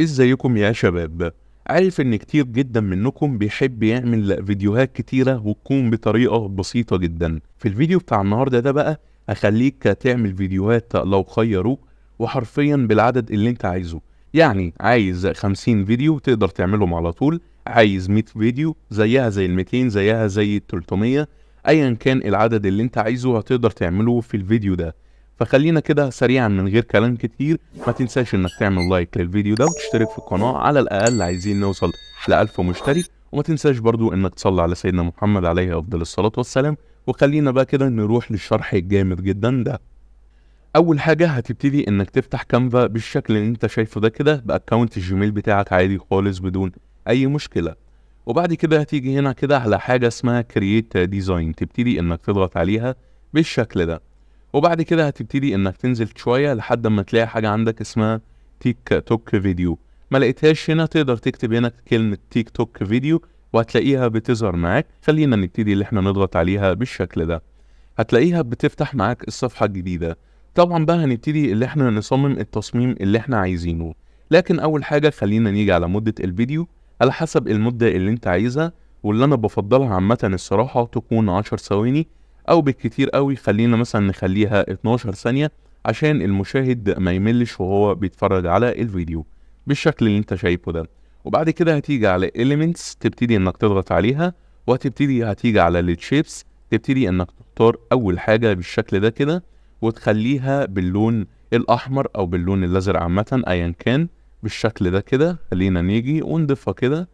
ازيكم يا شباب عارف ان كتير جدا منكم بيحب يعمل فيديوهات كتيرة وتكون بطريقة بسيطة جدا في الفيديو بتاع النهاردة ده بقى هخليك تعمل فيديوهات لو خيروك وحرفيا بالعدد اللي انت عايزه يعني عايز 50 فيديو تقدر تعملهم على طول عايز 100 فيديو زيها زي ال 200 زيها زي ال 300 ايا كان العدد اللي انت عايزه هتقدر تعمله في الفيديو ده فخلينا كده سريعا من غير كلام كتير ما تنساش انك تعمل لايك للفيديو ده وتشترك في القناة على الاقل عايزين نوصل ل 1000 مشترك وما تنساش برضو انك تصلي على سيدنا محمد عليه افضل الصلاة والسلام وخلينا بقى كده نروح للشرح الجامد جدا ده اول حاجة هتبتدي انك تفتح كانفا بالشكل اللي انت شايفه ده كده باكونت الجيميل بتاعك عادي خالص بدون اي مشكلة وبعد كده هتيجي هنا كده على حاجة اسمها كرييت ديزاين تبتدي انك تضغط عليها بالشكل ده وبعد كده هتبتدي انك تنزل شويه لحد ما تلاقي حاجه عندك اسمها تيك توك فيديو ما لقيتهاش هنا تقدر تكتب هنا كلمه تيك توك فيديو وهتلاقيها بتظهر معاك خلينا نبتدي اللي احنا نضغط عليها بالشكل ده هتلاقيها بتفتح معاك الصفحه الجديده طبعا بقى هنبتدي اللي احنا نصمم التصميم اللي احنا عايزينه لكن اول حاجه خلينا نيجي على مده الفيديو على حسب المده اللي انت عايزها واللي انا بفضلها عامه الصراحه تكون 10 ثواني او بالكتير قوي خلينا مثلا نخليها 12 ثانية عشان المشاهد ما يملش وهو بيتفرج على الفيديو بالشكل اللي انت شايفه ده وبعد كده هتيجي على elements تبتدي انك تضغط عليها وهتبتدي هتيجي على Shapes تبتدي انك تختار اول حاجة بالشكل ده كده وتخليها باللون الاحمر او باللون اللازر عامة ايا كان بالشكل ده كده خلينا نيجي ونضيفها كده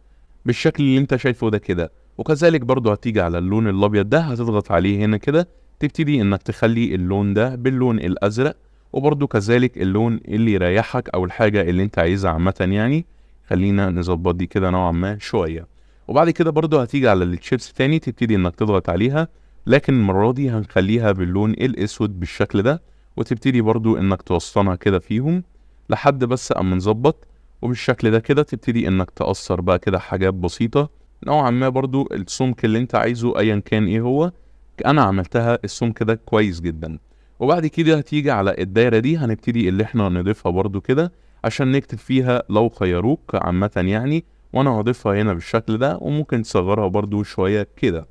بالشكل اللي انت شايفه ده كده وكذلك برضو هتيجي على اللون الابيض ده هتضغط عليه هنا كده تبتدي انك تخلي اللون ده باللون الازرق وبرضو كذلك اللون اللي يريحك او الحاجة اللي انت عايزها عامة يعني خلينا نظبط دي كده نوعا ما شوية وبعد كده برضو هتيجي على التشيبس تاني تبتدي انك تضغط عليها لكن المرة دي هنخليها باللون الاسود بالشكل ده وتبتدي برضو انك توصلها كده فيهم لحد بس اما نظبط وبالشكل ده كده تبتدي انك تأثر بقى كده حاجات بسيطة نوعا ما برضو السمك اللي انت عايزه ايا كان ايه هو انا عملتها السمك ده كويس جدا وبعد كده هتيجي على الدايره دي هنبتدي اللي احنا نضيفها برضو كده عشان نكتب فيها لو خيروك عامه يعني وانا هضيفها هنا بالشكل ده وممكن تصغرها برضو شويه كده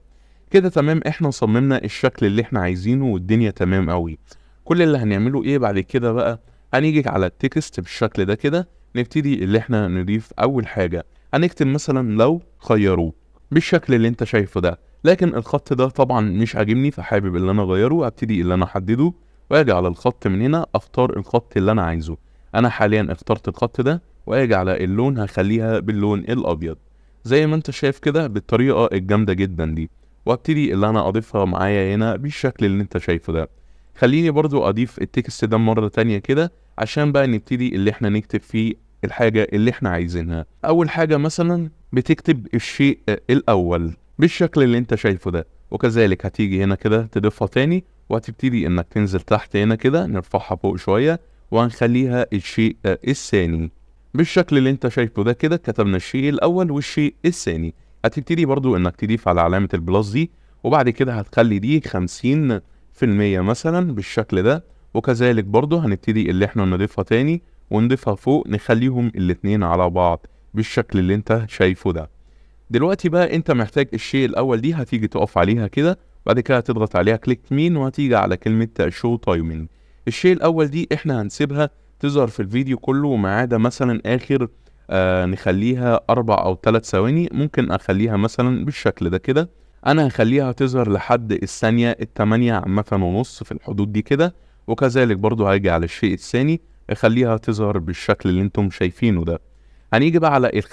كده تمام احنا صممنا الشكل اللي احنا عايزينه والدنيا تمام قوي كل اللي هنعمله ايه بعد كده بقى هنيجي على التكست بالشكل ده كده نبتدي اللي احنا نضيف اول حاجه هنكتب مثلا لو خيروه بالشكل اللي انت شايفه ده لكن الخط ده طبعا مش عاجبني فحابب اللي انا اغيره هبتدي اللي انا احدده واجي على الخط من هنا اختار الخط اللي انا عايزه انا حاليا اخترت الخط ده واجي على اللون هخليها باللون الابيض زي ما انت شايف كده بالطريقه الجامده جدا دي وابتدي اللي انا اضيفها معايا هنا بالشكل اللي انت شايفه ده خليني برضو اضيف التكست ده مره تانية كده عشان بقى نبتدي اللي احنا نكتب فيه الحاجة اللي احنا عايزينها أول حاجة مثلا بتكتب الشيء الأول بالشكل اللي انت شايفه ده وكذلك هتيجي هنا كده تضيفها تاني وهتبتدي انك تنزل تحت هنا كده نرفعها فوق شوية وهنخليها الشيء الثاني بالشكل اللي انت شايفه ده كده كتبنا الشيء الأول والشيء الثاني هتبتدي برضو انك تضيف على علامة البلس دي وبعد كده هتخلي دي 50% مثلا بالشكل ده وكذلك برضو هنبتدي اللي احنا نضيفها تاني ونضيفها فوق نخليهم الاتنين على بعض بالشكل اللي انت شايفه ده دلوقتي بقى انت محتاج الشيء الاول دي هتيجي تقف عليها كده بعد كده هتضغط عليها كليك مين وهتيجي على كلمه شو تايمنج الشيء الاول دي احنا هنسيبها تظهر في الفيديو كله ما عدا مثلا اخر آه نخليها اربع او ثلاث ثواني ممكن اخليها مثلا بالشكل ده كده انا هخليها تظهر لحد الثانيه الثمانيه عامه ونص في الحدود دي كده وكذلك برضو هاجي على الشيء الثاني خليها تظهر بالشكل اللي انتم شايفينه ده هنيجي بقى على ال 50%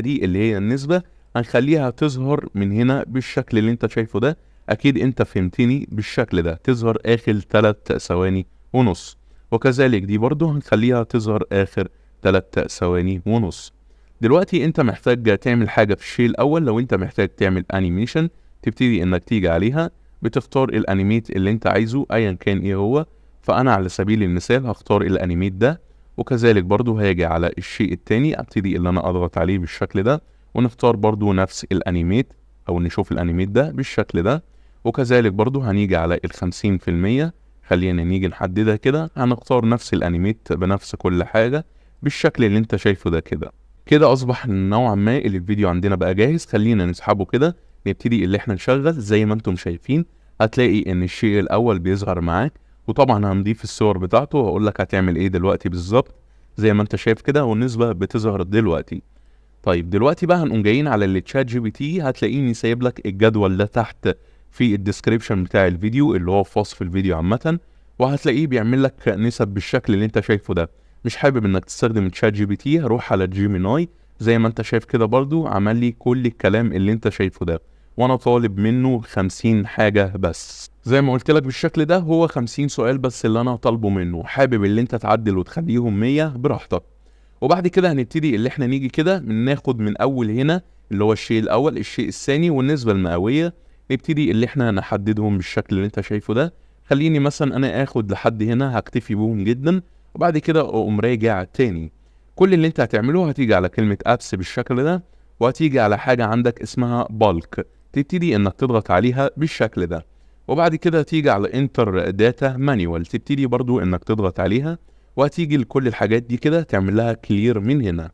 دي اللي هي النسبة هنخليها تظهر من هنا بالشكل اللي انت شايفه ده اكيد انت فهمتني بالشكل ده تظهر اخر 3 ثواني ونص وكذلك دي برضو هنخليها تظهر اخر 3 ثواني ونص دلوقتي انت محتاج تعمل حاجة في الشيء الاول لو انت محتاج تعمل انيميشن تبتدي انك تيجي عليها بتختار الانيميت اللي انت عايزه ايا كان ايه هو فأنا على سبيل المثال هختار الأنيميت ده وكذلك برضو هاجي على الشيء التاني أبتدي اللي أنا أضغط عليه بالشكل ده ونختار برضو نفس الأنيميت أو نشوف الأنيميت ده بالشكل ده وكذلك برضو هنيجي على الخمسين في المية خلينا نيجي نحددها كده هنختار نفس الانيميت بنفس كل حاجة بالشكل اللي انت شايفه ده كده كده اصبح نوعا ما اللي الفيديو عندنا بقى جاهز خلينا نسحبه كده نبتدي اللي احنا نشغل زي ما انتم شايفين هتلاقي ان الشيء الاول بيظهر معاك وطبعا هنضيف الصور بتاعته وهقول لك هتعمل ايه دلوقتي بالظبط زي ما انت شايف كده والنسبه بتظهر دلوقتي طيب دلوقتي بقى هنقوم جايين على التشات جي بي تي هتلاقيني سايب لك الجدول ده تحت في الديسكريبشن بتاع الفيديو اللي هو في وصف الفيديو عامه وهتلاقيه بيعمل لك نسب بالشكل اللي انت شايفه ده مش حابب انك تستخدم تشات جي بي تي هروح على جيميناي زي ما انت شايف كده برضو عمل لي كل الكلام اللي انت شايفه ده وانا طالب منه 50 حاجه بس زي ما قلت لك بالشكل ده هو 50 سؤال بس اللي انا طالبه منه حابب اللي انت تعدل وتخليهم 100 براحتك وبعد كده هنبتدي اللي احنا نيجي كده ناخد من اول هنا اللي هو الشيء الاول الشيء الثاني والنسبه المئويه نبتدي اللي احنا نحددهم بالشكل اللي انت شايفه ده خليني مثلا انا اخد لحد هنا هكتفي بهم جدا وبعد كده اقوم راجع تاني كل اللي انت هتعمله هتيجي على كلمه ابس بالشكل ده وهتيجي على حاجه عندك اسمها بالك تبتدي انك تضغط عليها بالشكل ده وبعد كده تيجي على انتر داتا مانيوال تبتدي برضو انك تضغط عليها وهتيجي لكل الحاجات دي كده تعمل لها كلير من هنا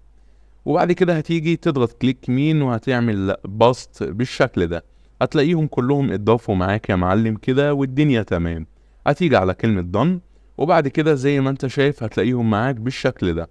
وبعد كده هتيجي تضغط كليك مين وهتعمل باست بالشكل ده هتلاقيهم كلهم اتضافوا معاك يا معلم كده والدنيا تمام هتيجي على كلمة دن وبعد كده زي ما انت شايف هتلاقيهم معاك بالشكل ده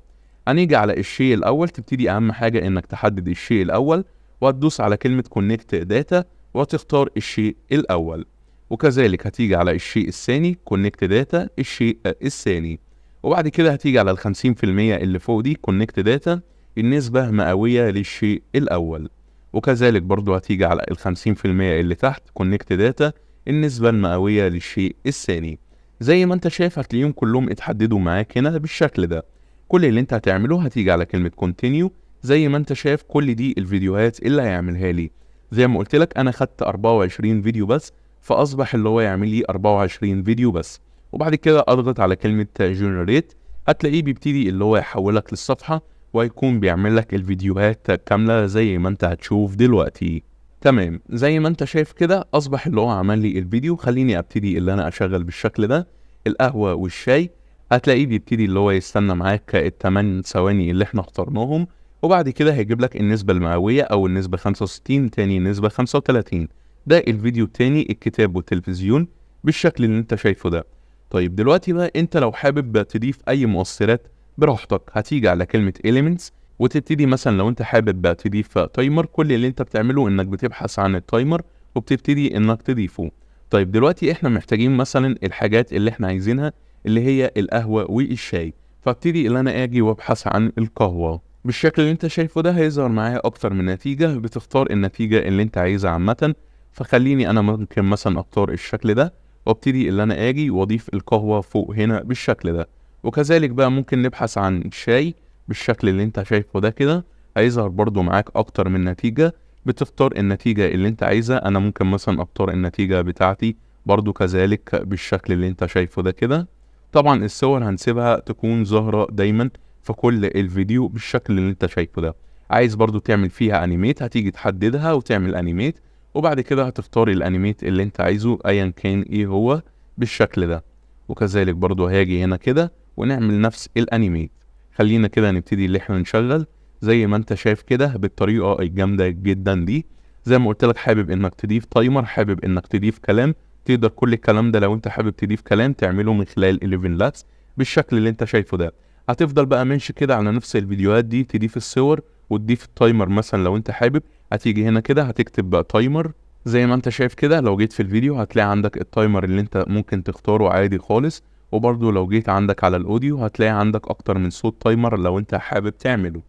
هنيجي على الشيء الاول تبتدي اهم حاجة انك تحدد الشيء الاول وهتدوس على كلمة كونكت داتا وتختار الشيء الأول وكذلك هتيجي على الشيء الثاني كونكت داتا الشيء الثاني وبعد كده هتيجي على الخمسين في المية اللي فوق دي كونكت داتا النسبة مئوية للشيء الأول وكذلك برضو هتيجي على الخمسين في المية اللي تحت كونكت داتا النسبة المئوية للشيء الثاني زي ما انت شايف هتلاقيهم كلهم اتحددوا معاك هنا بالشكل ده كل اللي انت هتعمله هتيجي على كلمة continue زي ما انت شايف كل دي الفيديوهات اللي هيعملها لي زي ما قلت لك انا خدت 24 فيديو بس فاصبح اللي هو يعمل لي 24 فيديو بس وبعد كده اضغط على كلمه جنريت هتلاقيه بيبتدي اللي هو يحولك للصفحه وهيكون بيعمل لك الفيديوهات كامله زي ما انت هتشوف دلوقتي تمام زي ما انت شايف كده اصبح اللي هو عمل لي الفيديو خليني ابتدي اللي انا اشغل بالشكل ده القهوه والشاي هتلاقيه بيبتدي اللي هو يستنى معاك الثمان ثواني اللي احنا اخترناهم وبعد كده هيجيب لك النسبة المئوية أو النسبة 65 تاني النسبة 35 ده الفيديو التاني الكتاب والتلفزيون بالشكل اللي انت شايفه ده طيب دلوقتي بقى انت لو حابب تضيف اي مؤثرات براحتك هتيجي على كلمة elements وتبتدي مثلا لو انت حابب بقى تضيف تايمر كل اللي انت بتعمله انك بتبحث عن التايمر وبتبتدي انك تضيفه طيب دلوقتي احنا محتاجين مثلا الحاجات اللي احنا عايزينها اللي هي القهوة والشاي فابتدي ان انا اجي وابحث عن القهوة بالشكل اللي انت شايفه ده هيظهر معايا اكتر من نتيجة بتختار النتيجة اللي انت عايزها عامة فخليني انا ممكن مثلا اختار الشكل ده وابتدي اللي انا اجي واضيف القهوة فوق هنا بالشكل ده وكذلك بقى ممكن نبحث عن شاي بالشكل اللي انت شايفه ده كده هيظهر برضو معاك اكتر من نتيجة بتختار النتيجة اللي انت عايزها انا ممكن مثلا اختار النتيجة بتاعتي برضو كذلك بالشكل اللي انت شايفه ده كده طبعا الصور هنسيبها تكون ظاهرة دايما في كل الفيديو بالشكل اللي انت شايفه ده عايز برضو تعمل فيها انيميت هتيجي تحددها وتعمل انيميت وبعد كده هتختار الانيميت اللي انت عايزه ايا كان ايه هو بالشكل ده وكذلك برضو هاجي هنا كده ونعمل نفس الانيميت خلينا كده نبتدي اللي احنا نشغل زي ما انت شايف كده بالطريقه الجامده جدا دي زي ما قلت لك حابب انك تضيف تايمر حابب انك تضيف كلام تقدر كل الكلام ده لو انت حابب تضيف كلام تعمله من خلال 11 لابس بالشكل اللي انت شايفه ده هتفضل بقى منش كده على نفس الفيديوهات دي تضيف الصور وتضيف التايمر مثلا لو انت حابب هتيجي هنا كده هتكتب بقى تايمر زي ما انت شايف كده لو جيت في الفيديو هتلاقي عندك التايمر اللي انت ممكن تختاره عادي خالص وبرضو لو جيت عندك على الاوديو هتلاقي عندك اكتر من صوت تايمر لو انت حابب تعمله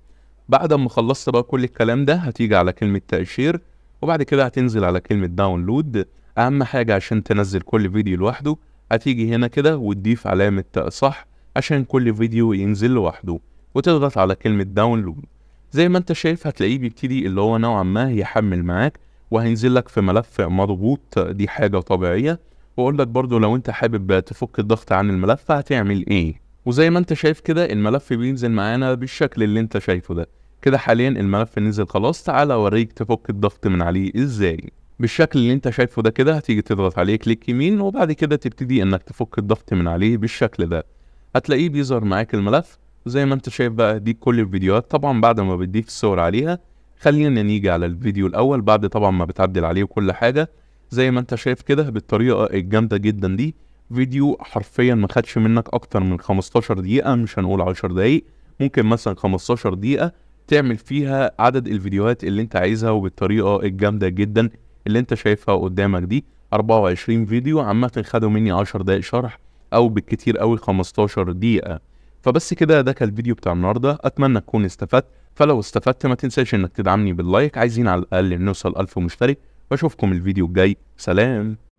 بعد ما خلصت بقى كل الكلام ده هتيجي على كلمة تأشير وبعد كده هتنزل على كلمة داونلود أهم حاجة عشان تنزل كل فيديو لوحده هتيجي هنا كده وتضيف علامة صح عشان كل فيديو ينزل لوحده وتضغط على كلمة داونلود زي ما انت شايف هتلاقيه بيبتدي اللي هو نوعا ما يحمل معاك وهينزل لك في ملف مضبوط دي حاجة طبيعية واقول لك برضو لو انت حابب تفك الضغط عن الملف هتعمل ايه وزي ما انت شايف كده الملف بينزل معانا بالشكل اللي انت شايفه ده كده حاليا الملف نزل خلاص تعالى اوريك تفك الضغط من عليه ازاي بالشكل اللي انت شايفه ده كده هتيجي تضغط عليه كليك يمين وبعد كده تبتدي انك تفك الضغط من عليه بالشكل ده هتلاقيه بيظهر معاك الملف زي ما انت شايف بقى دي كل الفيديوهات طبعا بعد ما بتضيف الصور عليها خلينا نيجي على الفيديو الاول بعد طبعا ما بتعدل عليه كل حاجه زي ما انت شايف كده بالطريقه الجامده جدا دي فيديو حرفيا ما خدش منك اكتر من 15 دقيقه مش هنقول 10 دقايق ممكن مثلا 15 دقيقه تعمل فيها عدد الفيديوهات اللي انت عايزها وبالطريقه الجامده جدا اللي انت شايفها قدامك دي 24 فيديو عامه خدوا مني 10 دقايق شرح او بالكتير قوي 15 دقيقه فبس كده ده كان الفيديو بتاع النهارده اتمنى تكون استفدت فلو استفدت ما تنساش انك تدعمني باللايك عايزين على الاقل نوصل 1000 مشترك واشوفكم الفيديو الجاي سلام